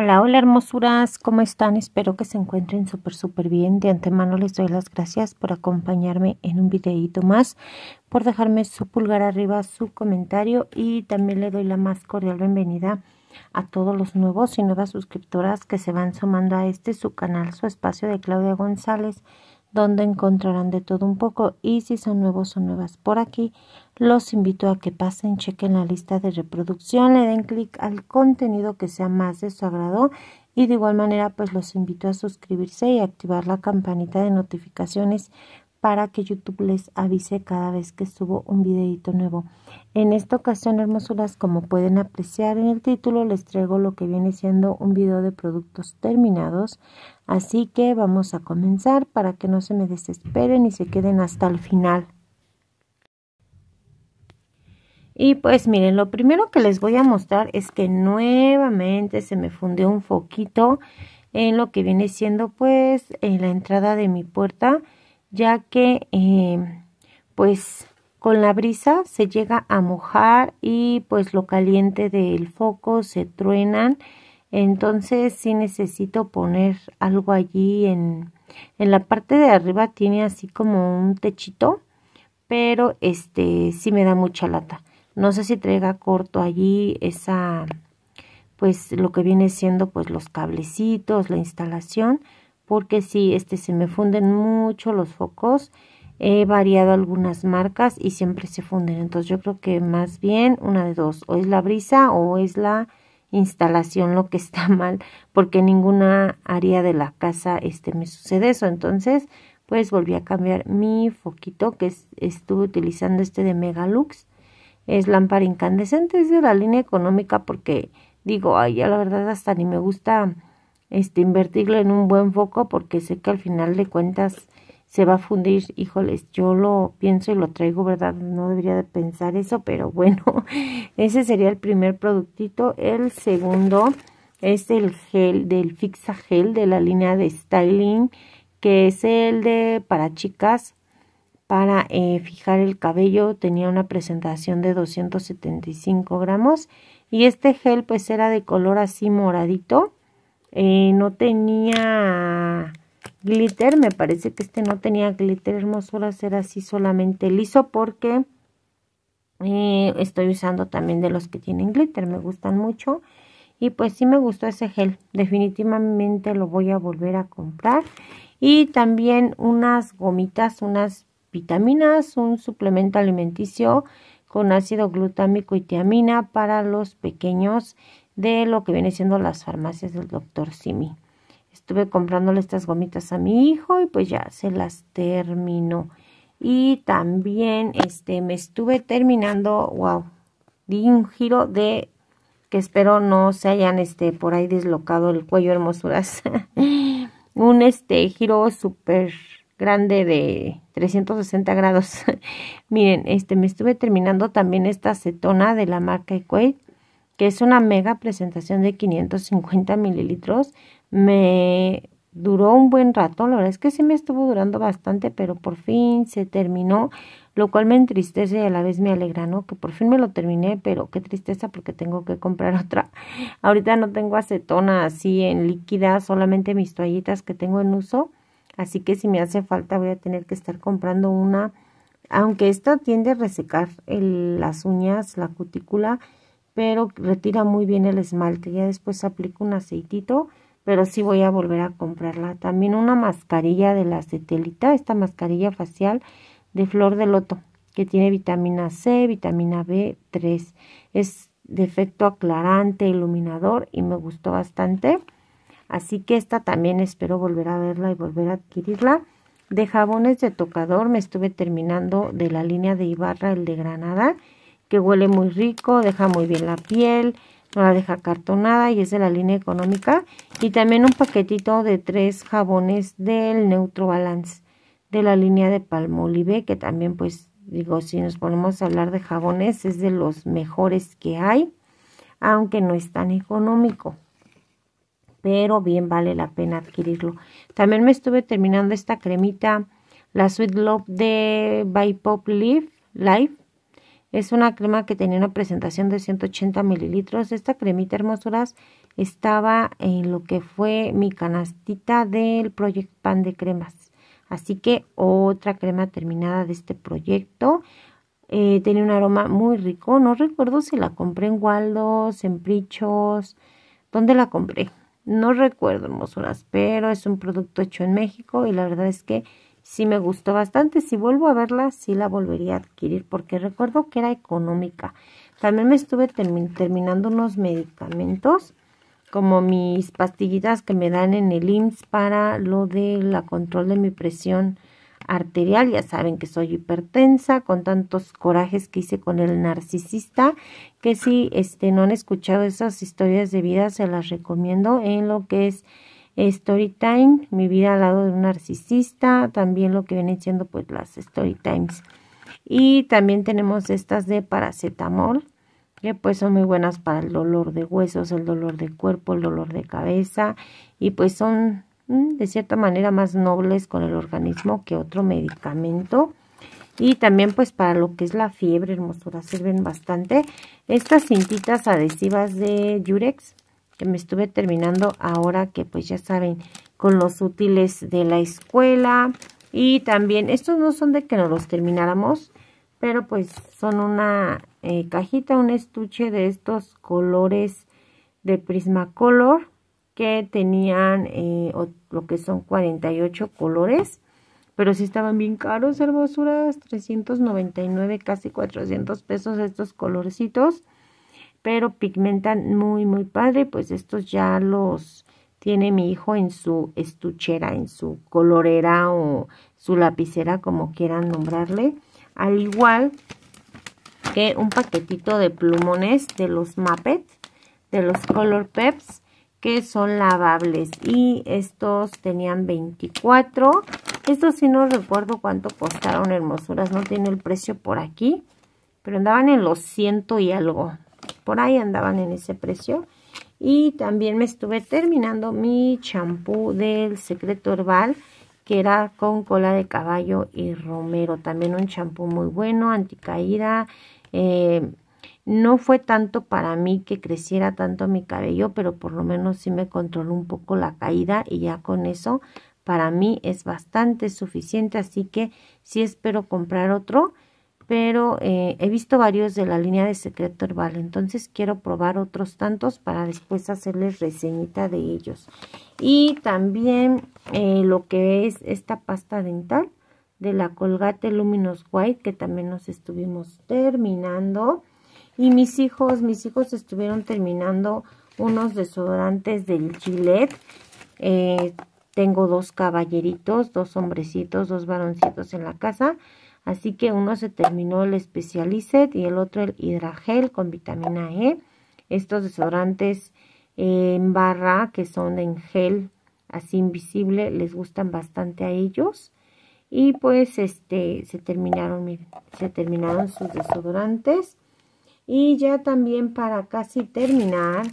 Hola, hola hermosuras, ¿cómo están? Espero que se encuentren súper, súper bien. De antemano les doy las gracias por acompañarme en un videíto más, por dejarme su pulgar arriba, su comentario y también le doy la más cordial bienvenida a todos los nuevos y nuevas suscriptoras que se van sumando a este, su canal, su espacio de Claudia González donde encontrarán de todo un poco y si son nuevos o nuevas por aquí, los invito a que pasen, chequen la lista de reproducción, le den clic al contenido que sea más de su agrado y de igual manera pues los invito a suscribirse y activar la campanita de notificaciones para que YouTube les avise cada vez que subo un videito nuevo. En esta ocasión, hermosuras, como pueden apreciar en el título, les traigo lo que viene siendo un video de productos terminados. Así que vamos a comenzar para que no se me desesperen y se queden hasta el final. Y pues miren, lo primero que les voy a mostrar es que nuevamente se me fundió un foquito en lo que viene siendo pues en la entrada de mi puerta ya que em, pues con la brisa se llega a mojar y pues lo caliente del foco se truenan. Entonces si necesito poner algo allí en, en la parte de arriba tiene así como un techito, pero este sí me da mucha lata. No sé si traiga corto allí esa pues lo que viene siendo pues los cablecitos, la instalación, porque si sí, este, se me funden mucho los focos. He variado algunas marcas y siempre se funden. Entonces yo creo que más bien una de dos. O es la brisa o es la instalación lo que está mal. Porque en ninguna área de la casa este, me sucede eso. Entonces pues volví a cambiar mi foquito que estuve utilizando este de Megalux. Es lámpara incandescente, es de la línea económica porque digo, ay, ya la verdad hasta ni me gusta este, invertirlo en un buen foco porque sé que al final de cuentas se va a fundir. Híjoles, yo lo pienso y lo traigo, ¿verdad? No debería de pensar eso, pero bueno, ese sería el primer productito. El segundo es el gel del Fixa Gel de la línea de Styling, que es el de para chicas. Para eh, fijar el cabello tenía una presentación de 275 gramos y este gel pues era de color así moradito eh, no tenía glitter, me parece que este no tenía glitter hermosura. era así solamente liso porque eh, estoy usando también de los que tienen glitter, me gustan mucho. Y pues sí me gustó ese gel, definitivamente lo voy a volver a comprar. Y también unas gomitas, unas vitaminas, un suplemento alimenticio con ácido glutámico y tiamina para los pequeños de lo que viene siendo las farmacias del doctor Simi. Estuve comprándole estas gomitas a mi hijo y pues ya se las terminó. Y también este me estuve terminando, wow, di un giro de que espero no se hayan este por ahí deslocado el cuello hermosuras. un este giro súper grande de 360 grados. Miren, este me estuve terminando también esta acetona de la marca Equate que es una mega presentación de 550 mililitros, me duró un buen rato, la verdad es que sí me estuvo durando bastante, pero por fin se terminó, lo cual me entristece y a la vez me alegra, ¿no? Que por fin me lo terminé, pero qué tristeza porque tengo que comprar otra. Ahorita no tengo acetona así en líquida, solamente mis toallitas que tengo en uso, así que si me hace falta voy a tener que estar comprando una, aunque esta tiende a resecar las uñas, la cutícula, pero retira muy bien el esmalte. Ya después aplico un aceitito, pero sí voy a volver a comprarla. También una mascarilla de la acetelita, esta mascarilla facial de flor de loto, que tiene vitamina C, vitamina B3. Es de efecto aclarante, iluminador y me gustó bastante. Así que esta también espero volver a verla y volver a adquirirla. De jabones de tocador me estuve terminando de la línea de Ibarra, el de Granada que huele muy rico, deja muy bien la piel, no la deja cartonada y es de la línea económica. Y también un paquetito de tres jabones del Neutro Balance de la línea de Palmolive, que también pues digo, si nos ponemos a hablar de jabones, es de los mejores que hay, aunque no es tan económico. Pero bien vale la pena adquirirlo. También me estuve terminando esta cremita, la Sweet Love de By Pop Life. Es una crema que tenía una presentación de 180 mililitros. Esta cremita hermosuras estaba en lo que fue mi canastita del Project Pan de Cremas. Así que otra crema terminada de este proyecto. Eh, tenía un aroma muy rico. No recuerdo si la compré en Waldos, en Prichos. ¿Dónde la compré? No recuerdo, hermosuras. Pero es un producto hecho en México y la verdad es que sí me gustó bastante. Si vuelvo a verla, sí la volvería a adquirir porque recuerdo que era económica. También me estuve terminando unos medicamentos como mis pastillitas que me dan en el IMSS para lo de la control de mi presión arterial. Ya saben que soy hipertensa con tantos corajes que hice con el narcisista, que si este, no han escuchado esas historias de vida se las recomiendo en lo que es story time, mi vida al lado de un narcisista, también lo que vienen siendo pues las story times. Y también tenemos estas de paracetamol, que pues son muy buenas para el dolor de huesos, el dolor de cuerpo, el dolor de cabeza y pues son mm, de cierta manera más nobles con el organismo que otro medicamento. Y también pues para lo que es la fiebre, hermosura, sirven bastante. Estas cintitas adhesivas de Yurex que me estuve terminando ahora que pues ya saben con los útiles de la escuela y también estos no son de que no los termináramos pero pues son una eh, cajita un estuche de estos colores de Prismacolor que tenían eh, lo que son 48 colores pero sí estaban bien caros hermosuras 399 casi 400 pesos estos colorcitos pero pigmentan muy muy padre, pues estos ya los tiene mi hijo en su estuchera, en su colorera o su lapicera, como quieran nombrarle. Al igual que un paquetito de plumones de los Muppet, de los Color Peps, que son lavables. Y estos tenían 24. Estos sí no recuerdo cuánto costaron hermosuras, no tiene el precio por aquí. Pero andaban en los ciento y algo, por ahí andaban en ese precio. Y también me estuve terminando mi champú del Secreto Herbal, que era con cola de caballo y romero. También un champú muy bueno, anticaída. Eh, no fue tanto para mí que creciera tanto mi cabello, pero por lo menos sí me controló un poco la caída y ya con eso para mí es bastante suficiente. Así que sí espero comprar otro pero eh, he visto varios de la línea de secreto herbal, entonces quiero probar otros tantos para después hacerles reseñita de ellos. Y también eh, lo que es esta pasta dental de la Colgate Luminous White que también nos estuvimos terminando. Y mis hijos, mis hijos estuvieron terminando unos desodorantes del Gillette. Eh, tengo dos caballeritos, dos hombrecitos, dos varoncitos en la casa Así que uno se terminó el Specialized y el otro el Hidragel con vitamina E. Estos desodorantes eh, en barra que son en gel así invisible les gustan bastante a ellos. Y pues este se terminaron, se terminaron sus desodorantes. Y ya también para casi terminar,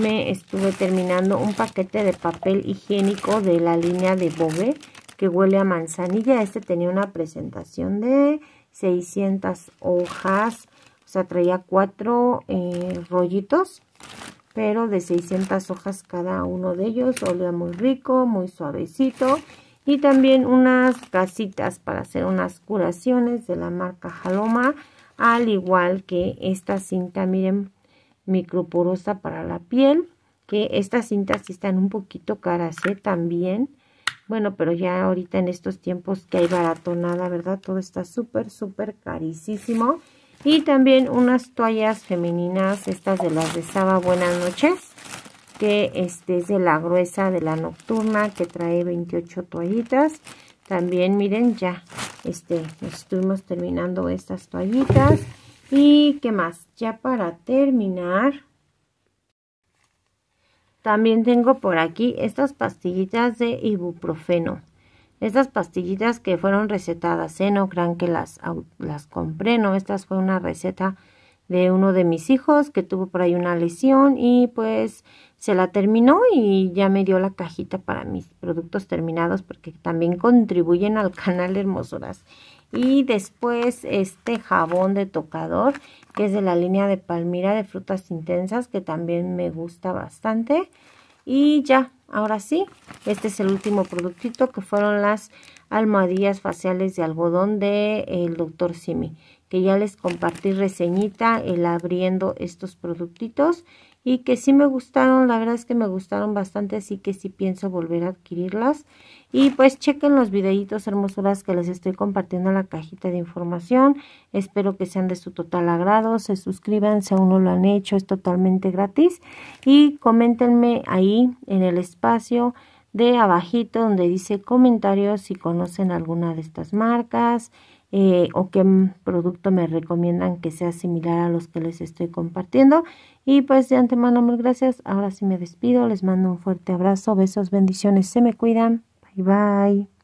me estuve terminando un paquete de papel higiénico de la línea de Bobe que huele a manzanilla. Este tenía una presentación de 600 hojas, o sea, traía cuatro eh, rollitos, pero de 600 hojas cada uno de ellos. Olía muy rico, muy suavecito. Y también unas casitas para hacer unas curaciones de la marca Jaloma, al igual que esta cinta, miren, microporosa para la piel, que estas cintas sí están un poquito caras también, bueno, pero ya ahorita en estos tiempos que hay baratonada, ¿verdad? Todo está súper, súper carísimo. Y también unas toallas femeninas, estas de las de Saba Buenas Noches, que este es de la gruesa de la nocturna, que trae 28 toallitas. También, miren, ya este, estuvimos terminando estas toallitas. ¿Y qué más? Ya para terminar, también tengo por aquí estas pastillitas de ibuprofeno. Estas pastillitas que fueron recetadas, ¿eh? no crean que las, las compré, no, estas fue una receta de uno de mis hijos que tuvo por ahí una lesión y pues se la terminó y ya me dio la cajita para mis productos terminados porque también contribuyen al canal de Hermosuras y después este jabón de tocador que es de la línea de Palmira de frutas intensas que también me gusta bastante y ya ahora sí este es el último productito que fueron las almohadillas faciales de algodón de el doctor Simi que ya les compartí reseñita el abriendo estos productitos y que sí me gustaron, la verdad es que me gustaron bastante, así que sí pienso volver a adquirirlas. Y pues chequen los videitos hermosuras que les estoy compartiendo en la cajita de información. Espero que sean de su total agrado. Se suscriban si aún no lo han hecho. Es totalmente gratis. Y coméntenme ahí en el espacio de abajito donde dice comentarios si conocen alguna de estas marcas. Eh, o qué producto me recomiendan que sea similar a los que les estoy compartiendo. Y pues de antemano, muchas gracias. Ahora sí me despido. Les mando un fuerte abrazo, besos, bendiciones. Se me cuidan. Bye bye.